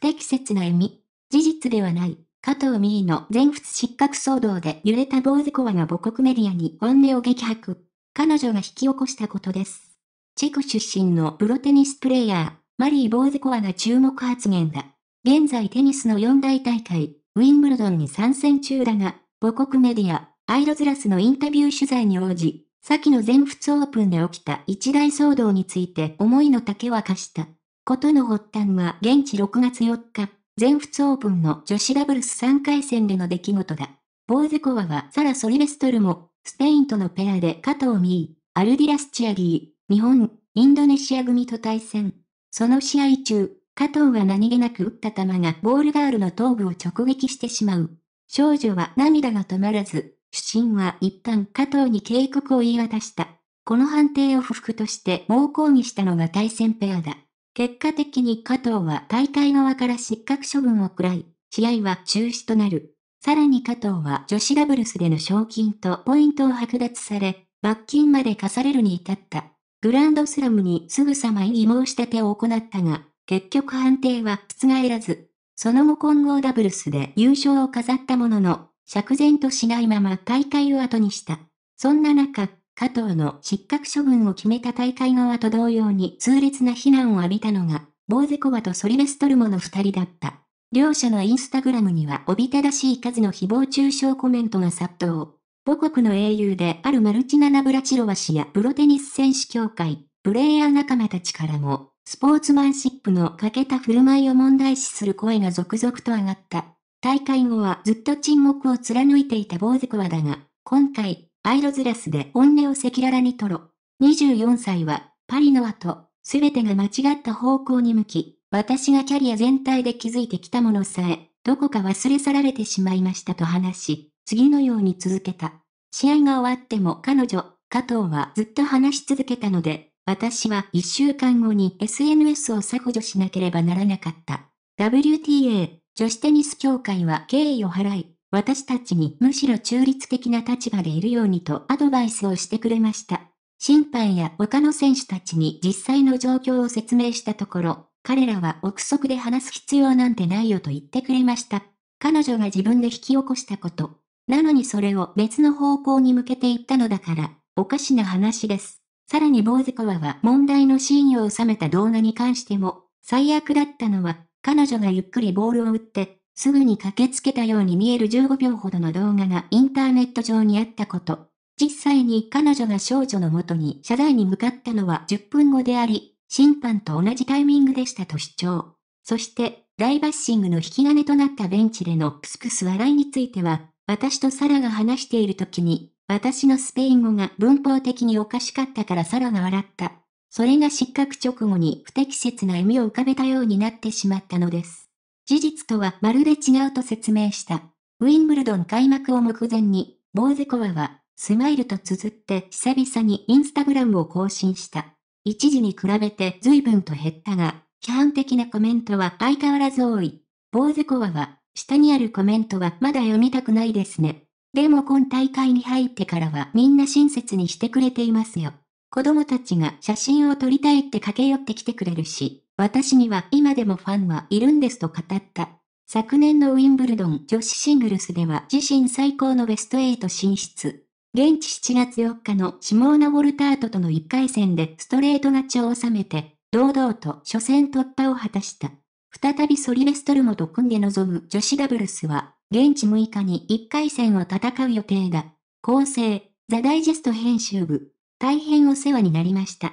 適切な意味。事実ではない。加藤美衣の全仏失格騒動で揺れた坊主コアが母国メディアに本音を激白。彼女が引き起こしたことです。チェコ出身のプロテニスプレイヤー、マリー・ボーズコアが注目発言だ。現在テニスの四大大会、ウィンブルドンに参戦中だが、母国メディア、アイロズラスのインタビュー取材に応じ、先の全仏オープンで起きた一大騒動について思いの丈は貸した。ことの発端は現地6月4日、全仏オープンの女子ダブルス3回戦での出来事だ。ボーゼコアはサラ・ソリベストルも、スペインとのペアで加藤美アルディラスチアリー、日本、インドネシア組と対戦。その試合中、加藤は何気なく打った球がボールガールの頭部を直撃してしまう。少女は涙が止まらず、主審は一旦加藤に警告を言い渡した。この判定を不服として猛抗議したのが対戦ペアだ。結果的に加藤は大会側から失格処分を食らい、試合は中止となる。さらに加藤は女子ダブルスでの賞金とポイントを剥奪され、罰金まで課されるに至った。グランドスラムにすぐさま異議申し立てを行ったが、結局判定は覆らず、その後混合ダブルスで優勝を飾ったものの、釈然としないまま大会を後にした。そんな中、加藤の失格処分を決めた大会側と同様に痛烈な非難を浴びたのが、ボーゼコワとソリベストルモの二人だった。両者のインスタグラムにはおびただしい数の誹謗中傷コメントが殺到。母国の英雄であるマルチナ・ナブラチロワ氏やプロテニス選手協会、プレイヤー仲間たちからも、スポーツマンシップの欠けた振る舞いを問題視する声が続々と上がった。大会後はずっと沈黙を貫いていたボーゼコワだが、今回、アイロズラスで本音を赤裸々に吐ろ。24歳は、パリの後、すべてが間違った方向に向き、私がキャリア全体で築いてきたものさえ、どこか忘れ去られてしまいましたと話し、次のように続けた。試合が終わっても彼女、加藤はずっと話し続けたので、私は一週間後に SNS を削除しなければならなかった。WTA、女子テニス協会は敬意を払い、私たちにむしろ中立的な立場でいるようにとアドバイスをしてくれました。審判や他の選手たちに実際の状況を説明したところ、彼らは憶測で話す必要なんてないよと言ってくれました。彼女が自分で引き起こしたこと。なのにそれを別の方向に向けていったのだから、おかしな話です。さらにボーゼコアは問題のシーンを収めた動画に関しても、最悪だったのは、彼女がゆっくりボールを打って、すぐに駆けつけたように見える15秒ほどの動画がインターネット上にあったこと。実際に彼女が少女の元に謝罪に向かったのは10分後であり、審判と同じタイミングでしたと主張。そして、大バッシングの引き金となったベンチでのクスクス笑いについては、私とサラが話している時に、私のスペイン語が文法的におかしかったからサラが笑った。それが失格直後に不適切な意味を浮かべたようになってしまったのです。事実とはまるで違うと説明した。ウィンブルドン開幕を目前に、ボーゼコアは、スマイルと綴って久々にインスタグラムを更新した。一時に比べて随分と減ったが、批判的なコメントは相変わらず多い。ボーゼコアは、下にあるコメントはまだ読みたくないですね。でも今大会に入ってからはみんな親切にしてくれていますよ。子供たちが写真を撮りたいって駆け寄ってきてくれるし、私には今でもファンはいるんですと語った。昨年のウィンブルドン女子シングルスでは自身最高のベスト8進出。現地7月4日のシモーナ・ウォルタートとの1回戦でストレート勝ちを収めて、堂々と初戦突破を果たした。再びソリベストルモと組んで臨む女子ダブルスは、現地6日に1回戦を戦う予定だ。構成、ザ・ダイジェスト編集部、大変お世話になりました。